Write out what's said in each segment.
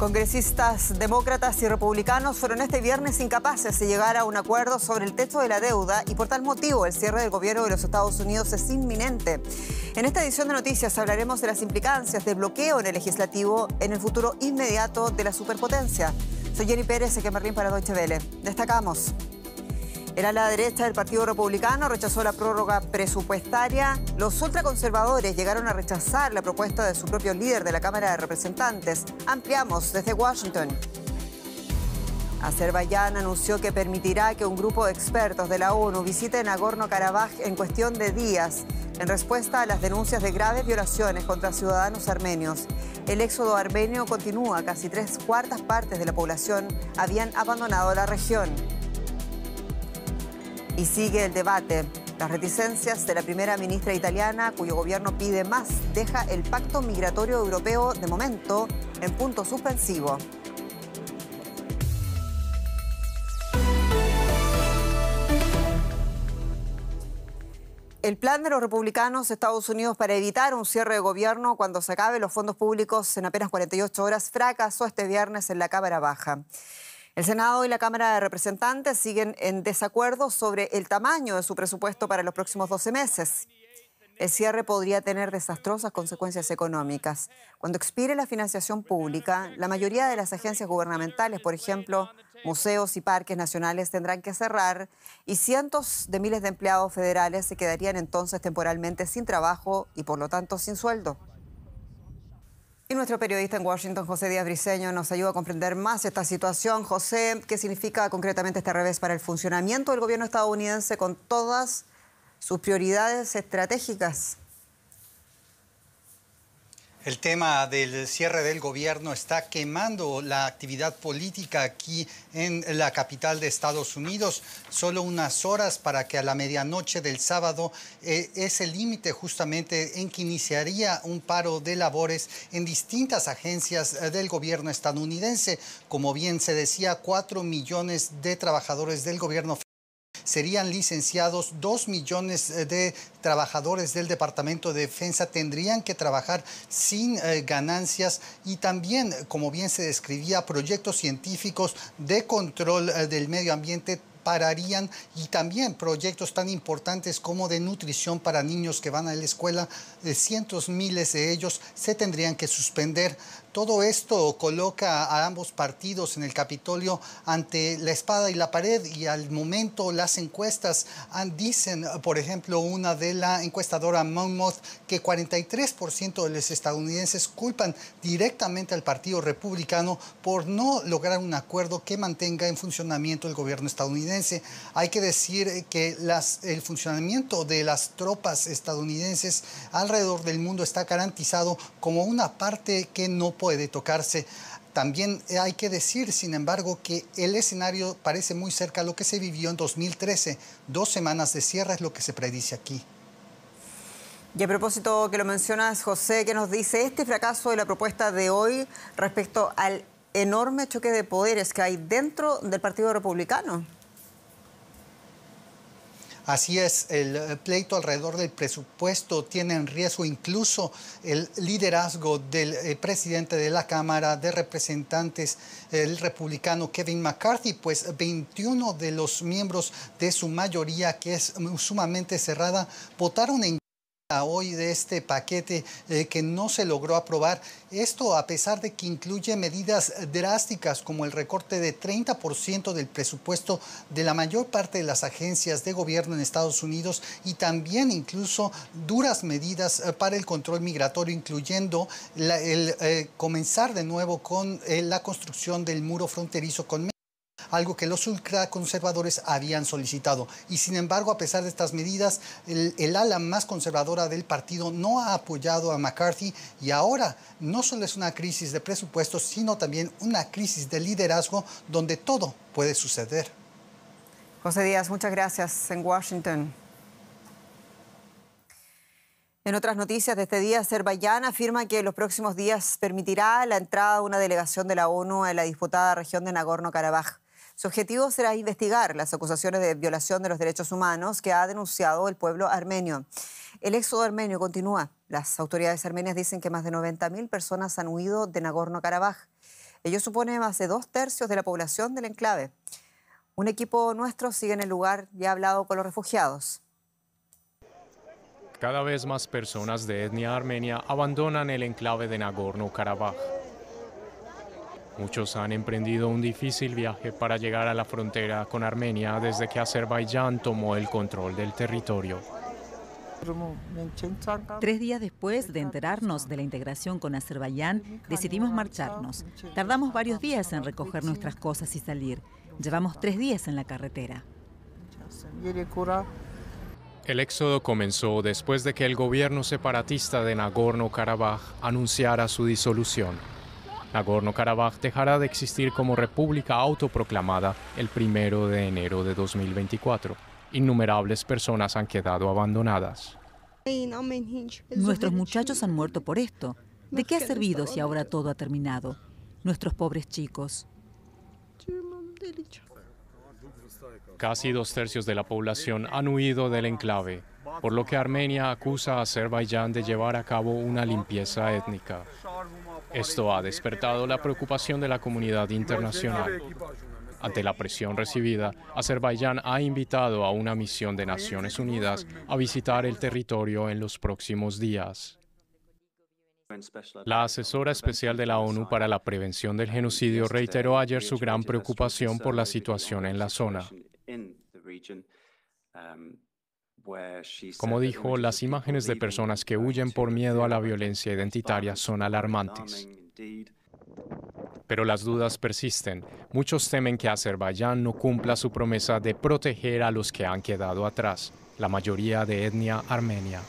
Congresistas demócratas y republicanos fueron este viernes incapaces de llegar a un acuerdo sobre el techo de la deuda y por tal motivo el cierre del gobierno de los Estados Unidos es inminente. En esta edición de noticias hablaremos de las implicancias del bloqueo en el legislativo en el futuro inmediato de la superpotencia. Soy Jenny Pérez, de para Deutsche Welle. Destacamos. El ala derecha del Partido Republicano rechazó la prórroga presupuestaria. Los ultraconservadores llegaron a rechazar la propuesta de su propio líder de la Cámara de Representantes. Ampliamos desde Washington. Azerbaiyán anunció que permitirá que un grupo de expertos de la ONU visite Nagorno-Karabaj en cuestión de días, en respuesta a las denuncias de graves violaciones contra ciudadanos armenios. El éxodo armenio continúa, casi tres cuartas partes de la población habían abandonado la región. Y sigue el debate. Las reticencias de la primera ministra italiana, cuyo gobierno pide más, deja el pacto migratorio europeo de momento en punto suspensivo. El plan de los republicanos de Estados Unidos para evitar un cierre de gobierno cuando se acaben los fondos públicos en apenas 48 horas fracasó este viernes en la Cámara Baja. El Senado y la Cámara de Representantes siguen en desacuerdo sobre el tamaño de su presupuesto para los próximos 12 meses. El cierre podría tener desastrosas consecuencias económicas. Cuando expire la financiación pública, la mayoría de las agencias gubernamentales, por ejemplo, museos y parques nacionales, tendrán que cerrar y cientos de miles de empleados federales se quedarían entonces temporalmente sin trabajo y por lo tanto sin sueldo. Y nuestro periodista en Washington, José Díaz Briseño, nos ayuda a comprender más esta situación. José, ¿qué significa concretamente este revés para el funcionamiento del gobierno estadounidense con todas sus prioridades estratégicas? El tema del cierre del gobierno está quemando la actividad política aquí en la capital de Estados Unidos. Solo unas horas para que a la medianoche del sábado eh, es el límite justamente en que iniciaría un paro de labores en distintas agencias eh, del gobierno estadounidense. Como bien se decía, cuatro millones de trabajadores del gobierno serían licenciados, dos millones eh, de trabajadores del Departamento de Defensa tendrían que trabajar sin eh, ganancias y también, como bien se describía, proyectos científicos de control eh, del medio ambiente pararían y también proyectos tan importantes como de nutrición para niños que van a la escuela, de cientos miles de ellos se tendrían que suspender. Todo esto coloca a ambos partidos en el Capitolio ante la espada y la pared y al momento las encuestas dicen, por ejemplo, una de la encuestadora Monmouth que 43% de los estadounidenses culpan directamente al Partido Republicano por no lograr un acuerdo que mantenga en funcionamiento el gobierno estadounidense. Hay que decir eh, que el funcionamiento de las tropas estadounidenses alrededor del mundo está garantizado como una parte que no puede tocarse. También eh, hay que decir, sin embargo, que el escenario parece muy cerca a lo que se vivió en 2013. Dos semanas de cierre es lo que se predice aquí. Y a propósito que lo mencionas, José, ¿qué nos dice este fracaso de la propuesta de hoy respecto al enorme choque de poderes que hay dentro del Partido Republicano? Así es, el eh, pleito alrededor del presupuesto tiene en riesgo incluso el liderazgo del eh, presidente de la Cámara de Representantes, el republicano Kevin McCarthy, pues 21 de los miembros de su mayoría, que es mm, sumamente cerrada, votaron en hoy de este paquete eh, que no se logró aprobar. Esto a pesar de que incluye medidas drásticas como el recorte de 30% del presupuesto de la mayor parte de las agencias de gobierno en Estados Unidos y también incluso duras medidas eh, para el control migratorio, incluyendo el eh, comenzar de nuevo con la construcción del muro fronterizo con México algo que los ultraconservadores habían solicitado. Y sin embargo, a pesar de estas medidas, el, ala más conservadora del partido no ha apoyado a McCarthy y ahora no solo es una crisis de presupuestos, sino también una crisis de liderazgo donde todo puede suceder. José Díaz, muchas gracias en Washington. En otras noticias de este día, Azerbaiyán afirma que los próximos días permitirá la entrada de una delegación de la ONU a la disputada región de Nagorno-Karabaj. Su objetivo será investigar las acusaciones de violación de los derechos humanos que ha denunciado el pueblo armenio. El éxodo armenio continúa. Las autoridades armenias dicen que más de 90.000 personas han huido de Nagorno-Karabaj. Ello supone más de dos tercios de la población del enclave. Un equipo nuestro sigue en el lugar y ha hablado con los refugiados. Cada vez más personas de etnia armenia abandonan el enclave de Nagorno-Karabaj. Muchos han emprendido un difícil viaje para llegar a la frontera con Armenia desde que Azerbaiyán tomó el control del territorio. Tres días después de enterarnos de la integración con Azerbaiyán, decidimos marcharnos. Tardamos varios días en recoger nuestras cosas y salir. Llevamos tres días en la carretera. El éxodo comenzó después de que el gobierno separatista de Nagorno-Karabaj anunciara su disolución. Nagorno-Karabaj dejará de existir como república autoproclamada el 1 de enero de 2024. Innumerables personas han quedado abandonadas. Nuestros muchachos han muerto por esto. ¿De qué ha servido si ahora todo ha terminado? Nuestros pobres chicos. Casi dos tercios de la población han huido del enclave, por lo que Armenia acusa a Azerbaiyán de llevar a cabo una limpieza étnica. Esto ha despertado la preocupación de la comunidad internacional. Ante la presión recibida, Azerbaiyán ha invitado a una misión de Naciones Unidas a visitar el territorio en los próximos días. La asesora especial de la ONU para la prevención del genocidio reiteró ayer su gran preocupación por la situación en la zona. Pues, Como dijo, las este imágenes de personas que huyen por miedo a la violencia identitaria son alarmantes. Pero las dudas persisten. Muchos temen que Azerbaiyán no cumpla su promesa de proteger a los que han quedado atrás, la mayoría de etnia armenia.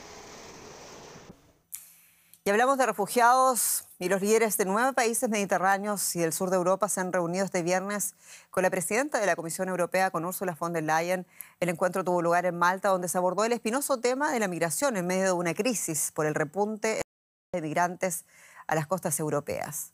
Y hablamos de refugiados y los líderes de nueve países mediterráneos y del sur de Europa se han reunido este viernes con la presidenta de la Comisión Europea, con Ursula von der Leyen. El encuentro tuvo lugar en Malta, donde se abordó el espinoso tema de la migración en medio de una crisis por el repunte de migrantes a las costas europeas.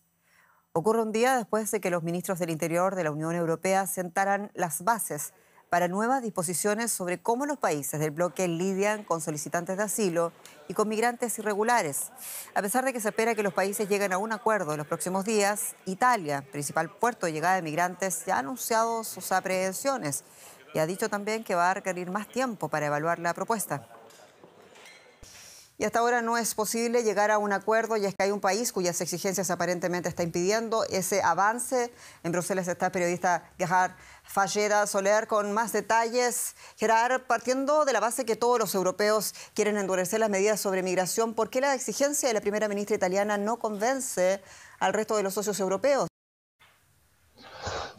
Ocurre un día después de que los ministros del Interior de la Unión Europea sentaran las bases para nuevas disposiciones sobre cómo los países del bloque lidian con solicitantes de asilo y con migrantes irregulares. A pesar de que se espera que los países lleguen a un acuerdo en los próximos días, Italia, principal puerto de llegada de migrantes, ya ha anunciado sus aprehensiones y ha dicho también que va a requerir más tiempo para evaluar la propuesta. Y hasta ahora no es posible llegar a un acuerdo, y es que hay un país cuyas exigencias aparentemente está impidiendo ese avance. En Bruselas está el periodista Gerard Fallera Soler con más detalles. Gerard, partiendo de la base que todos los europeos quieren endurecer las medidas sobre migración, ¿por qué la exigencia de la primera ministra italiana no convence al resto de los socios europeos?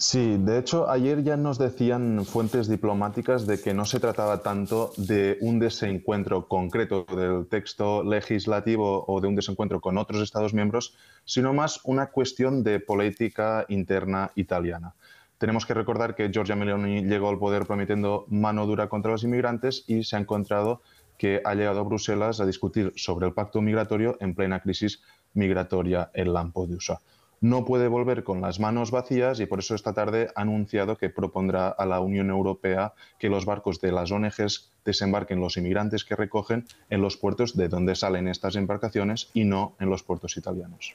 Sí, de hecho, ayer ya nos decían fuentes diplomáticas de que no se trataba tanto de un desencuentro concreto del texto legislativo o de un desencuentro con otros Estados miembros, sino más una cuestión de política interna italiana. Tenemos que recordar que Giorgia Meloni llegó al poder prometiendo mano dura contra los inmigrantes y se ha encontrado que ha llegado a Bruselas a discutir sobre el pacto migratorio en plena crisis migratoria en Lampedusa no puede volver con las manos vacías y por eso esta tarde ha anunciado que propondrá a la Unión Europea que los barcos de las ONGs desembarquen los inmigrantes que recogen en los puertos de donde salen estas embarcaciones y no en los puertos italianos.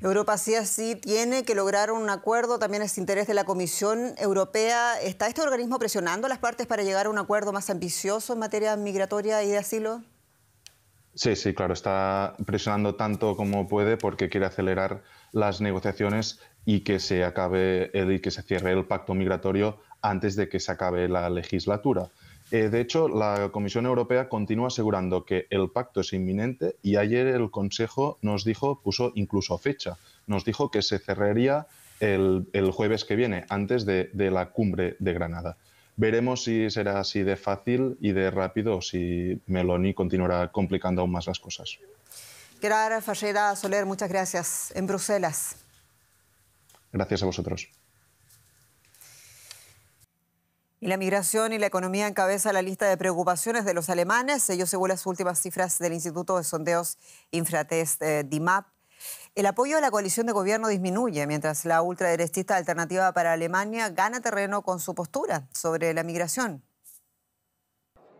Europa sí así tiene que lograr un acuerdo, también es interés de la Comisión Europea. ¿Está este organismo presionando a las partes para llegar a un acuerdo más ambicioso en materia migratoria y de asilo? Sí, sí, claro, está presionando tanto como puede porque quiere acelerar las negociaciones y que se acabe y que se cierre el pacto migratorio antes de que se acabe la legislatura. Eh, de hecho, la Comisión Europea continúa asegurando que el pacto es inminente y ayer el Consejo nos dijo, puso incluso fecha, nos dijo que se cerraría el, el jueves que viene, antes de, de la cumbre de Granada. Veremos si será así de fácil y de rápido o si Meloni continuará complicando aún más las cosas. Gerard Soler, muchas gracias en Bruselas. Gracias a vosotros. Y la migración y la economía encabeza la lista de preocupaciones de los alemanes, ellos según las últimas cifras del Instituto de Sondeos Infratest eh, DIMAP. El apoyo a la coalición de gobierno disminuye mientras la ultraderechista alternativa para Alemania gana terreno con su postura sobre la migración.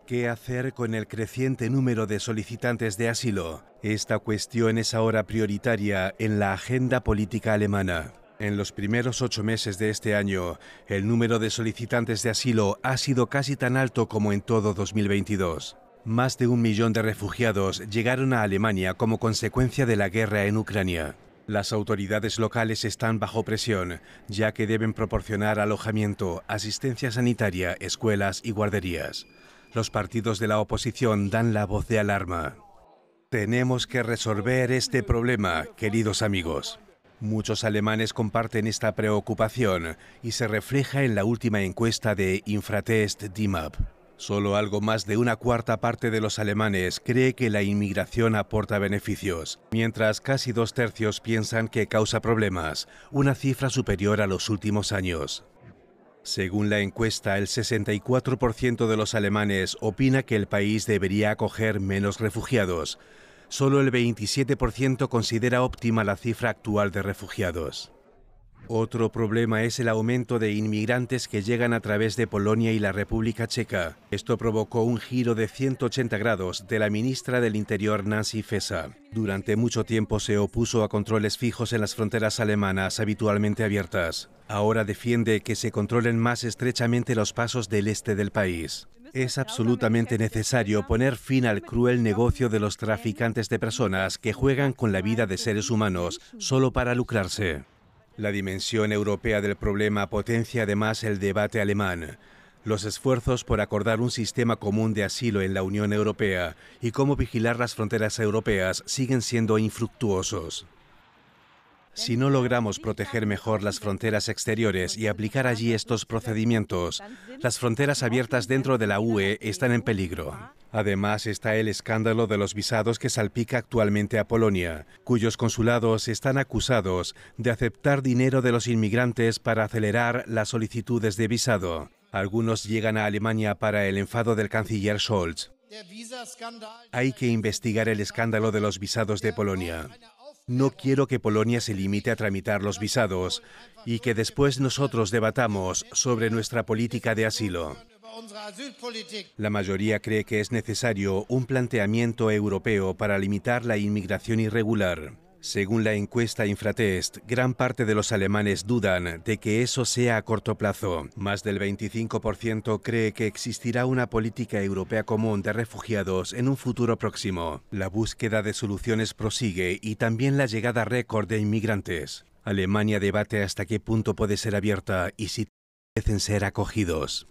¿Qué hacer con el creciente número de solicitantes de asilo? Esta cuestión es ahora prioritaria en la agenda política alemana. En los primeros ocho meses de este año, el número de solicitantes de asilo ha sido casi tan alto como en todo 2022. Más de un millón de refugiados llegaron a Alemania como consecuencia de la guerra en Ucrania. Las autoridades locales están bajo presión, ya que deben proporcionar alojamiento, asistencia sanitaria, escuelas y guarderías. Los partidos de la oposición dan la voz de alarma. Tenemos que resolver este problema, queridos amigos. Muchos alemanes comparten esta preocupación y se refleja en la última encuesta de Infratest DIMAP. Solo algo más de una cuarta parte de los alemanes cree que la inmigración aporta beneficios, mientras casi dos tercios piensan que causa problemas, una cifra superior a los últimos años. Según la encuesta, el 64% de los alemanes opina que el país debería acoger menos refugiados. Solo el 27% considera óptima la cifra actual de refugiados. Otro problema es el aumento de inmigrantes que llegan a través de Polonia y la República Checa. Esto provocó un giro de 180 grados de la ministra del Interior Nancy Fesa. Durante mucho tiempo se opuso a controles fijos en las fronteras alemanas habitualmente abiertas. Ahora defiende que se controlen más estrechamente los pasos del este del país. Es absolutamente necesario poner fin al cruel negocio de los traficantes de personas que juegan con la vida de seres humanos solo para lucrarse. La dimensión europea del problema potencia además el debate alemán, los esfuerzos por acordar un sistema común de asilo en la Unión Europea y cómo vigilar las fronteras europeas siguen siendo infructuosos. Si no logramos proteger mejor las fronteras exteriores y aplicar allí estos procedimientos, las fronteras abiertas dentro de la UE están en peligro. Además está el escándalo de los visados que salpica actualmente a Polonia, cuyos consulados están acusados de aceptar dinero de los inmigrantes para acelerar las solicitudes de visado. Algunos llegan a Alemania para el enfado del canciller Scholz. Hay que investigar el escándalo de los visados de Polonia. No quiero que Polonia se limite a tramitar los visados y que después nosotros debatamos sobre nuestra política de asilo. La mayoría cree que es necesario un planteamiento europeo para limitar la inmigración irregular. Según la encuesta Infratest, gran parte de los alemanes dudan de que eso sea a corto plazo. Más del 25% cree que existirá una política europea común de refugiados en un futuro próximo. La búsqueda de soluciones prosigue y también la llegada récord de inmigrantes. Alemania debate hasta qué punto puede ser abierta y si deben ser acogidos.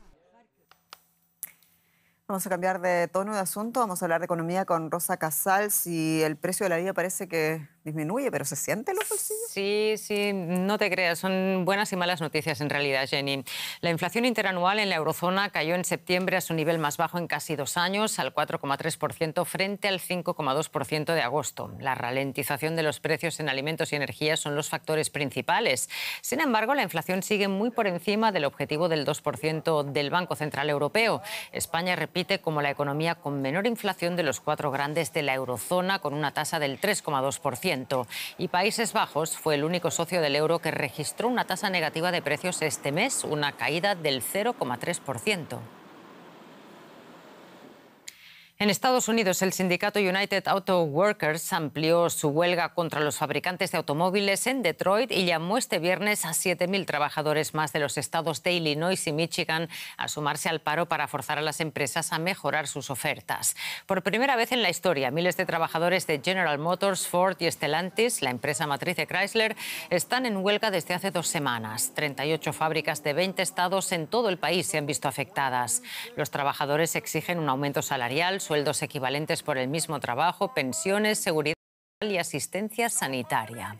Vamos a cambiar de tono de asunto, vamos a hablar de economía con Rosa Casals y el precio de la vida parece que disminuye, pero se siente en los bolsillos. Sí, sí, no te creas, son buenas y malas noticias en realidad, Jenny. La inflación interanual en la eurozona cayó en septiembre a su nivel más bajo en casi dos años, al 4,3% frente al 5,2% de agosto. La ralentización de los precios en alimentos y energía son los factores principales. Sin embargo, la inflación sigue muy por encima del objetivo del 2% del Banco Central Europeo. España repite como la economía con menor inflación de los cuatro grandes de la eurozona, con una tasa del 3,2%. Y Países Bajos fue el único socio del euro que registró una tasa negativa de precios este mes, una caída del 0,3%. En Estados Unidos, el sindicato United Auto Workers amplió su huelga contra los fabricantes de automóviles en Detroit y llamó este viernes a 7.000 trabajadores más de los estados de Illinois y Michigan a sumarse al paro para forzar a las empresas a mejorar sus ofertas. Por primera vez en la historia, miles de trabajadores de General Motors, Ford y Stellantis, la empresa matriz de Chrysler, están en huelga desde hace dos semanas. 38 fábricas de 20 estados en todo el país se han visto afectadas. Los trabajadores exigen un aumento salarial sueldos equivalentes por el mismo trabajo, pensiones, seguridad y asistencia sanitaria.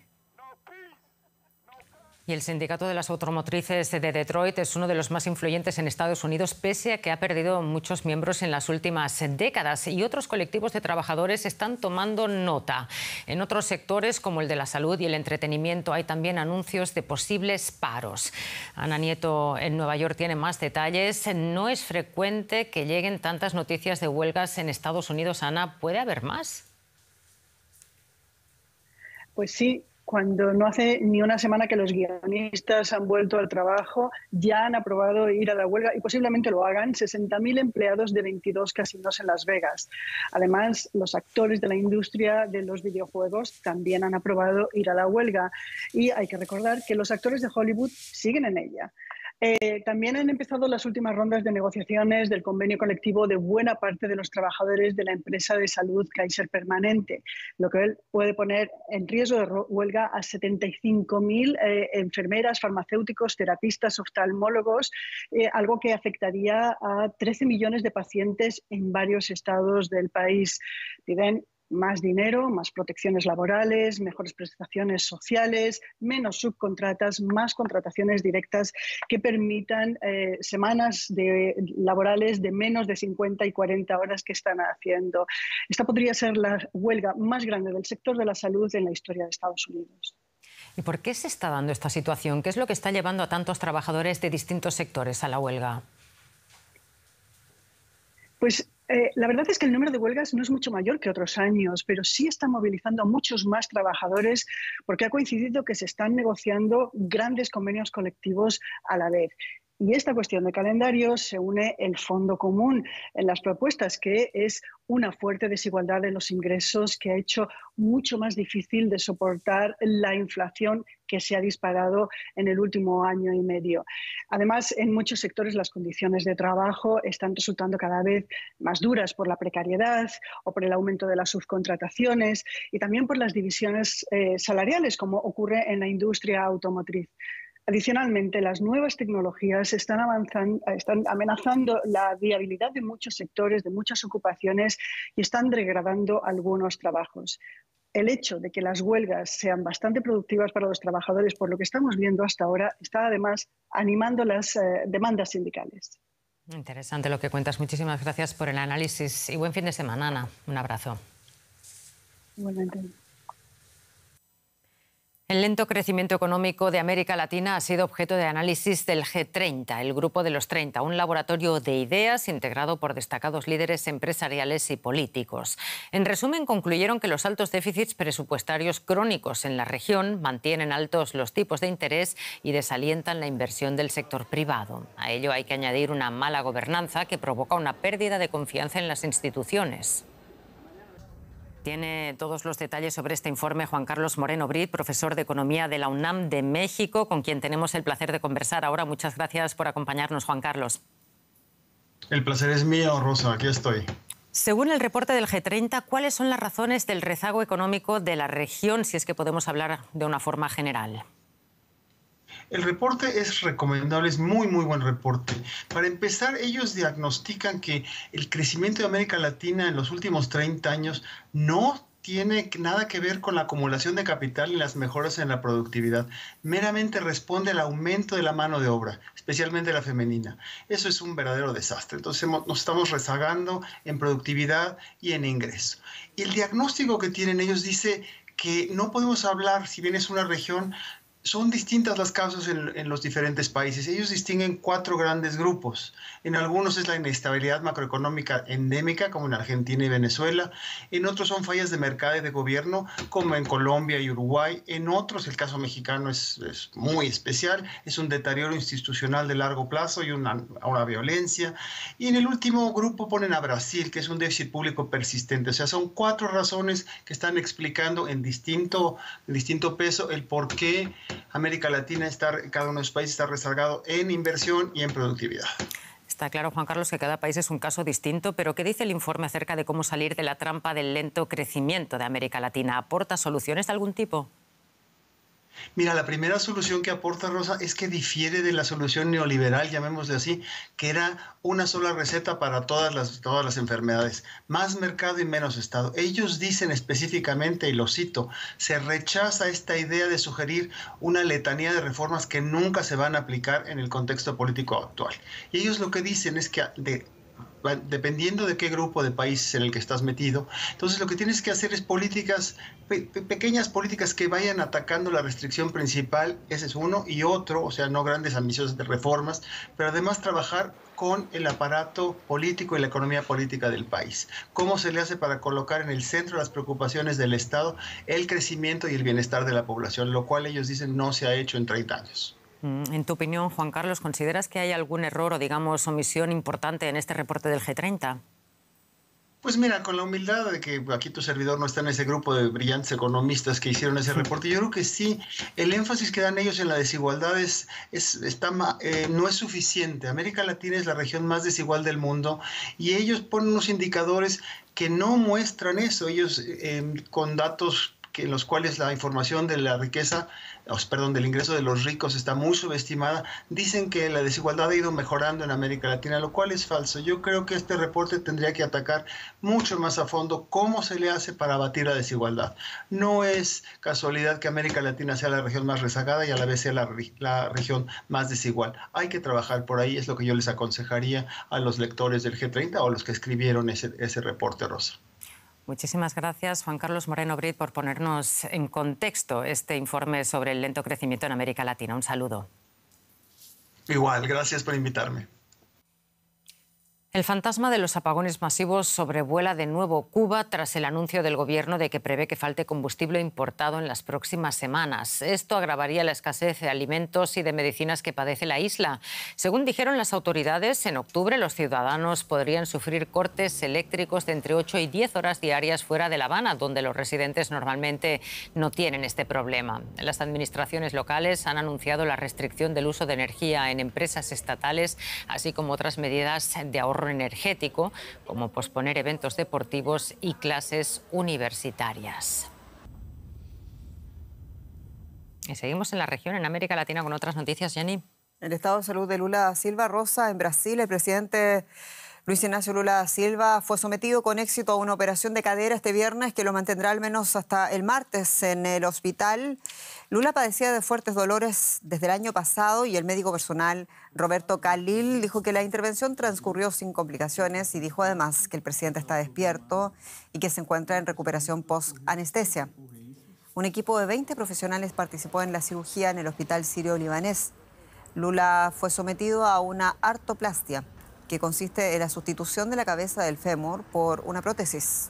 Y el sindicato de las automotrices de Detroit es uno de los más influyentes en Estados Unidos, pese a que ha perdido muchos miembros en las últimas décadas. Y otros colectivos de trabajadores están tomando nota. En otros sectores, como el de la salud y el entretenimiento, hay también anuncios de posibles paros. Ana Nieto en Nueva York tiene más detalles. No es frecuente que lleguen tantas noticias de huelgas en Estados Unidos. Ana, ¿puede haber más? Pues sí, cuando no hace ni una semana que los guionistas han vuelto al trabajo, ya han aprobado ir a la huelga y posiblemente lo hagan 60.000 empleados de 22 casinos en Las Vegas. Además, los actores de la industria de los videojuegos también han aprobado ir a la huelga y hay que recordar que los actores de Hollywood siguen en ella. Eh, también han empezado las últimas rondas de negociaciones del convenio colectivo de buena parte de los trabajadores de la empresa de salud Kaiser Permanente, lo que puede poner en riesgo de huelga a 75.000 mil eh, enfermeras, farmacéuticos, terapistas, oftalmólogos, eh, algo que afectaría a 13 millones de pacientes en varios estados del país más dinero, más protecciones laborales, mejores prestaciones sociales, menos subcontratas, más contrataciones directas que permitan eh, semanas de, laborales de menos de 50 y 40 horas que están haciendo. Esta podría ser la huelga más grande del sector de la salud en la historia de Estados Unidos. ¿Y por qué se está dando esta situación? ¿Qué es lo que está llevando a tantos trabajadores de distintos sectores a la huelga? Pues eh, la verdad es que el número de huelgas no es mucho mayor que otros años, pero sí está movilizando a muchos más trabajadores porque ha coincidido que se están negociando grandes convenios colectivos a la vez. Y esta cuestión de calendario se une el fondo común en las propuestas, que es una fuerte desigualdad en los ingresos que ha hecho mucho más difícil de soportar la inflación que se ha disparado en el último año y medio. Además, en muchos sectores las condiciones de trabajo están resultando cada vez más duras por la precariedad o por el aumento de las subcontrataciones y también por las divisiones eh, salariales, como ocurre en la industria automotriz. Adicionalmente, las nuevas tecnologías están, avanzando, están amenazando la viabilidad de muchos sectores, de muchas ocupaciones y están degradando algunos trabajos el hecho de que las huelgas sean bastante productivas para los trabajadores, por lo que estamos viendo hasta ahora, está además animando las eh, demandas sindicales. Interesante lo que cuentas. Muchísimas gracias por el análisis y buen fin de semana, Ana. Un abrazo. Igualmente. El lento crecimiento económico de América Latina ha sido objeto de análisis del G30, el Grupo de los 30, un laboratorio de ideas integrado por destacados líderes empresariales y políticos. En resumen, concluyeron que los altos déficits presupuestarios crónicos en la región mantienen altos los tipos de interés y desalientan la inversión del sector privado. A ello hay que añadir una mala gobernanza que provoca una pérdida de confianza en las instituciones tiene todos los detalles sobre este informe Juan Carlos Moreno Brit, profesor de Economía de la UNAM de México, con quien tenemos el placer de conversar ahora. Muchas gracias por acompañarnos, Juan Carlos. El placer es mío, Rosa. Aquí estoy. Según el reporte del G30, ¿cuáles son las razones del rezago económico de la región, si es que podemos hablar de una forma general? El reporte es recomendable, es muy, muy buen reporte. Para empezar, ellos diagnostican que el crecimiento de América Latina en los últimos 30 años no tiene nada que ver con la acumulación de capital y las mejoras en la productividad. Meramente responde al aumento de la mano de obra, especialmente la femenina. Eso es un verdadero desastre. Entonces nos estamos rezagando en productividad y en ingreso. Y el diagnóstico que tienen ellos dice que no podemos hablar, si bien es una región, son distintas las causas en, los diferentes países. Ellos distinguen cuatro grandes grupos. En algunos es la inestabilidad macroeconómica endémica, como en Argentina y Venezuela. En otros son fallas de mercado y de gobierno, como en Colombia y Uruguay. En otros, el caso mexicano es, muy especial, es un deterioro institucional de largo plazo y una, violencia. Y en el último grupo ponen a Brasil, que es un déficit público persistente. O sea, son cuatro razones que están explicando en distinto, en distinto peso el por qué América Latina, está, cada uno de los países está rezagado en inversión y en productividad. Está claro, Juan Carlos, que cada país es un caso distinto, pero ¿qué dice el informe acerca de cómo salir de la trampa del lento crecimiento de América Latina? ¿Aporta soluciones de algún tipo? Mira, la primera solución que aporta Rosa es que difiere de la solución neoliberal, llamémosle así, que era una sola receta para todas las, todas las enfermedades, más mercado y menos Estado. Ellos dicen específicamente, y lo cito, se rechaza esta idea de sugerir una letanía de reformas que nunca se van a aplicar en el contexto político actual. Y ellos lo que dicen es que de dependiendo de qué grupo de países en el que estás metido. Entonces lo que tienes que hacer es políticas, pequeñas políticas que vayan atacando la restricción principal, ese es uno, y otro, o sea, no grandes ambiciones de reformas, pero además trabajar con el aparato político y la economía política del país. ¿Cómo se le hace para colocar en el centro las preocupaciones del Estado el crecimiento y el bienestar de la población, lo cual ellos dicen no se ha hecho en 30 años? Mm, en tu opinión, Juan Carlos, ¿consideras que hay algún error o, digamos, omisión importante en este reporte del G30? Pues mira, con la humildad de que aquí tu servidor no está en ese grupo de brillantes economistas que hicieron ese reporte, yo creo que sí, el énfasis que dan ellos en la desigualdad es, está, eh, no es suficiente. América Latina es la región más desigual del mundo y ellos ponen unos indicadores que no muestran eso. Ellos eh, con datos en los cuales la información de la riqueza, perdón, del ingreso de los ricos está muy subestimada, dicen que la desigualdad ha ido mejorando en América Latina, lo cual es falso. Yo creo que este reporte tendría que atacar mucho más a fondo cómo se le hace para abatir la desigualdad. No es casualidad que América Latina sea la región más rezagada y a la vez sea la, región más desigual. Hay que trabajar por ahí, es lo que yo les aconsejaría a los lectores del G30 o a los que escribieron ese reporte, Rosa. Muchísimas gracias, Juan Carlos Moreno Brit, por ponernos en contexto este informe sobre el lento crecimiento en América Latina. Un saludo. Igual, gracias por invitarme. El fantasma de los apagones masivos sobrevuela de nuevo Cuba tras el anuncio del gobierno de que prevé que falte combustible importado en las próximas semanas. Esto agravaría la escasez de alimentos y de medicinas que padece la isla. Según dijeron las autoridades, en octubre los ciudadanos podrían sufrir cortes eléctricos de entre 8 y 10 horas diarias fuera de La Habana, donde los residentes normalmente no tienen este problema. Las administraciones locales han anunciado la restricción del uso de energía en empresas estatales, así como otras medidas de ahorro energético, como posponer eventos deportivos y clases universitarias. Y seguimos en la región, en América Latina, con otras noticias, Jenny. El estado de salud de Lula Silva Rosa en Brasil, el presidente Luis Ignacio Lula Silva fue sometido con éxito a una operación de cadera este viernes que lo mantendrá al menos hasta el martes en el hospital. Lula padecía de fuertes dolores desde el año pasado y el médico personal Roberto Calil dijo que la intervención transcurrió sin complicaciones y dijo además que el presidente está despierto y que se encuentra en recuperación post-anestesia. Un equipo de 20 profesionales participó en la cirugía en el Hospital Sirio-Libanés. Lula fue sometido a una artoplastia que consiste en la sustitución de la cabeza del fémur por una prótesis.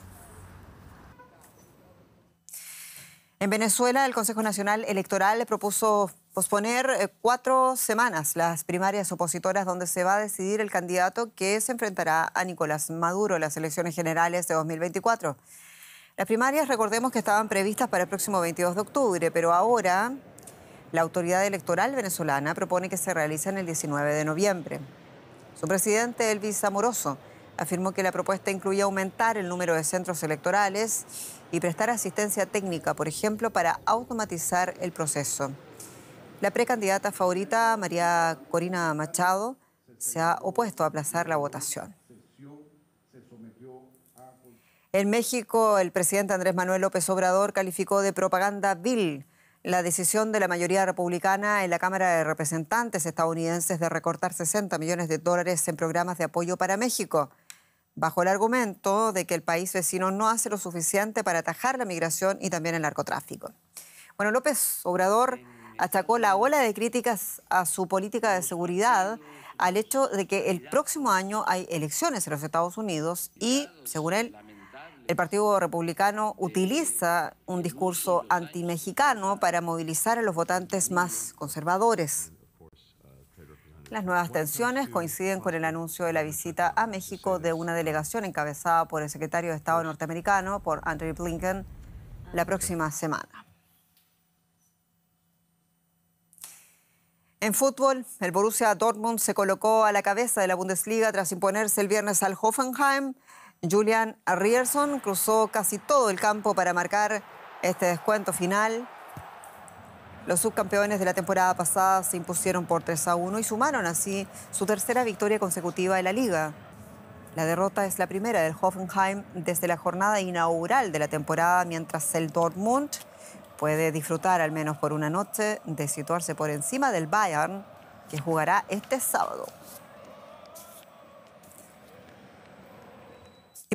En Venezuela, el Consejo Nacional Electoral propuso posponer eh, cuatro semanas las primarias opositoras donde se va a decidir el candidato que se enfrentará a Nicolás Maduro en las elecciones generales de 2024. Las primarias, recordemos que estaban previstas para el próximo 22 de octubre, pero ahora la autoridad electoral venezolana propone que se realicen el 19 de noviembre. Su presidente, Elvis Amoroso, afirmó que la propuesta incluía aumentar el número de centros electorales y prestar asistencia técnica, por ejemplo, para automatizar el proceso. La precandidata favorita, María Corina Machado, se ha opuesto a aplazar la votación. En México, el presidente Andrés Manuel López Obrador calificó de propaganda vil la decisión de la mayoría republicana en la Cámara de Representantes estadounidenses de recortar 60 millones de dólares en programas de apoyo para México, bajo el argumento de que el país vecino no hace lo suficiente para atajar la migración y también el narcotráfico. Bueno, López Obrador atacó la ola de críticas a su política de seguridad al hecho de que el próximo año hay elecciones en los Estados Unidos y, según él, el Partido Republicano utiliza un discurso anti-mexicano para movilizar a los votantes más conservadores. Las nuevas tensiones coinciden con el anuncio de la visita a México de una delegación encabezada por el secretario de Estado norteamericano, por Andrew Blinken, la próxima semana. En fútbol, el Borussia Dortmund se colocó a la cabeza de la Bundesliga tras imponerse el viernes al Hoffenheim Julian Rierson cruzó casi todo el campo para marcar este descuento final. Los subcampeones de la temporada pasada se impusieron por 3 a 1 y sumaron así su tercera victoria consecutiva de la liga. La derrota es la primera del Hoffenheim desde la jornada inaugural de la temporada, mientras el Dortmund puede disfrutar al menos por una noche de situarse por encima del Bayern, que jugará este sábado.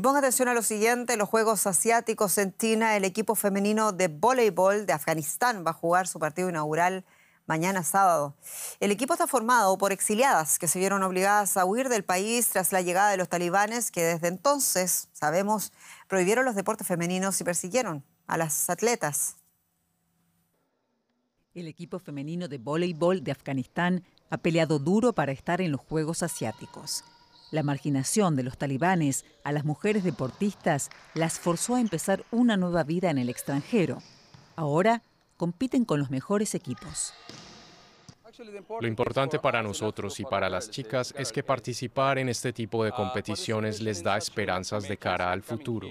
ponga atención a lo siguiente, los Juegos Asiáticos en China, el equipo femenino de voleibol de Afganistán va a jugar su partido inaugural mañana sábado. El equipo está formado por exiliadas que se vieron obligadas a huir del país tras la llegada de los talibanes que desde entonces, sabemos, prohibieron los deportes femeninos y persiguieron a las atletas. El equipo femenino de voleibol de Afganistán ha peleado duro para estar en los Juegos Asiáticos. La marginación de los talibanes a las mujeres deportistas las forzó a empezar una nueva vida en el extranjero. Ahora compiten con los mejores equipos. Lo importante para nosotros y para las chicas es que participar en este tipo de competiciones les da esperanzas de cara al futuro.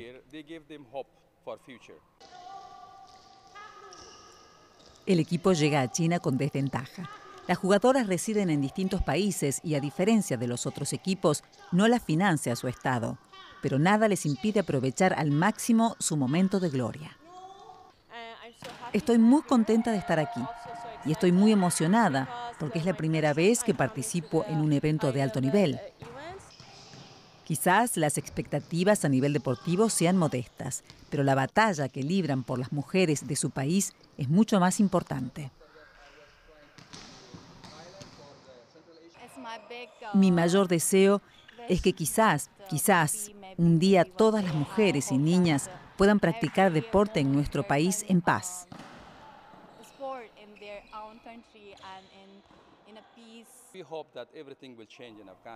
El equipo llega a China con desventaja. Las jugadoras residen en distintos países y a diferencia de los otros equipos, no las financia su Estado, pero nada les impide aprovechar al máximo su momento de gloria. Estoy muy contenta de estar aquí y estoy muy emocionada porque es la primera vez que participo en un evento de alto nivel. Quizás las expectativas a nivel deportivo sean modestas, pero la batalla que libran por las mujeres de su país es mucho más importante. Mi mayor deseo es que quizás, quizás, un día todas las mujeres y niñas puedan practicar deporte en nuestro país en paz.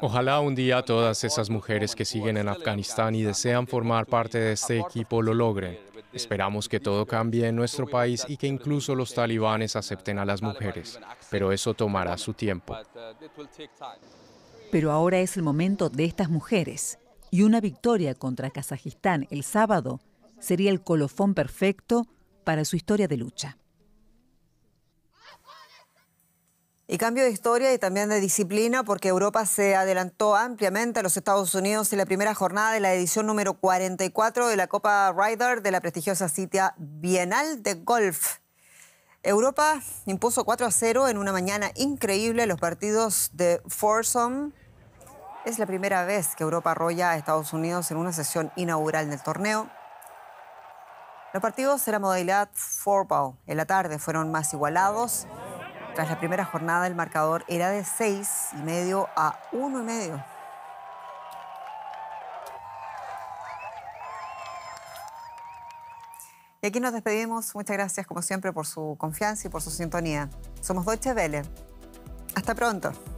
Ojalá un día todas esas mujeres que siguen en Afganistán y desean formar parte de este equipo lo logren. Esperamos que todo cambie en nuestro país y que incluso los talibanes acepten a las mujeres, pero eso tomará su tiempo. Uh, pero ahora es el momento de estas mujeres y una victoria contra Kazajistán el sábado sería el colofón perfecto para su historia de lucha. Y cambio de historia y también de disciplina porque Europa se adelantó ampliamente a los Estados Unidos en la primera jornada de la edición número 44 de la Copa Ryder de la prestigiosa cita Bienal de Golf. Europa impuso 4 a 0 en una mañana increíble los partidos de Foursome. Es la primera vez que Europa arrolla a Estados Unidos en una sesión inaugural del torneo. Los partidos de la modalidad ball en la tarde fueron más igualados. Tras la primera jornada, el marcador era de 6,5 y medio a uno y medio. Y aquí nos despedimos. Muchas gracias, como siempre, por su confianza y por su sintonía. Somos Deutsche Welle. Hasta pronto.